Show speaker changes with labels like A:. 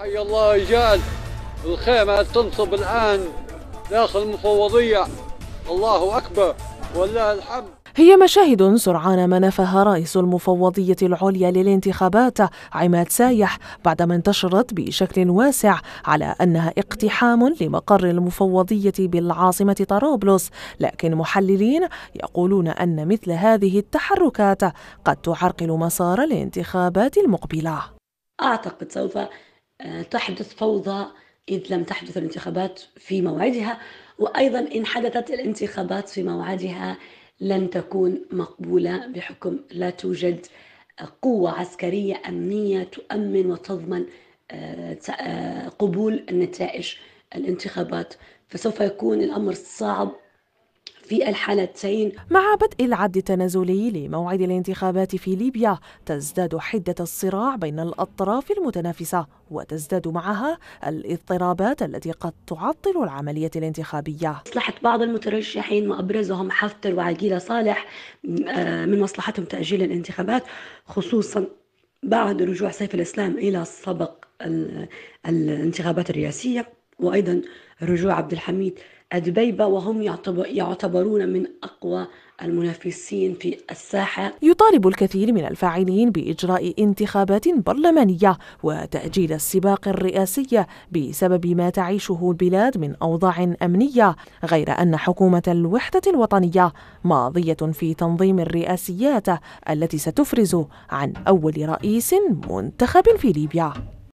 A: حي الله رجال الخيمة تنصب الآن داخل المفوضية الله أكبر ولله الحمد
B: هي مشاهد سرعان ما نفاها رئيس المفوضية العليا للانتخابات عماد سايح بعدما انتشرت بشكل واسع على أنها اقتحام لمقر المفوضية بالعاصمة طرابلس لكن محللين يقولون أن مثل هذه التحركات قد تعرقل مسار الانتخابات المقبلة
C: أعتقد سوف تحدث فوضى إذ لم تحدث الانتخابات في موعدها وأيضا إن حدثت الانتخابات في موعدها لن تكون مقبولة بحكم لا توجد قوة عسكرية أمنية تؤمن وتضمن آه، قبول النتائج الانتخابات فسوف يكون الأمر
B: صعب في الحالتين مع بدء العد التنازلي لموعد الانتخابات في ليبيا تزداد حدة الصراع بين الأطراف المتنافسة وتزداد معها الاضطرابات التي قد تعطل العملية الانتخابية مصلحة بعض المترشحين وأبرزهم حفتر وعقيلة صالح آه، من مصلحتهم تأجيل
C: الانتخابات خصوصا بعد رجوع سيف الإسلام إلى سبق الانتخابات الرئاسية وأيضا رجوع عبد الحميد دبيبة
B: وهم يعتبرون من أقوى المنافسين في الساحة يطالب الكثير من الفاعلين بإجراء انتخابات برلمانية وتأجيل السباق الرئاسي بسبب ما تعيشه البلاد من أوضاع أمنية غير أن حكومة الوحدة الوطنية ماضية في تنظيم الرئاسيات التي ستفرز عن أول رئيس منتخب في ليبيا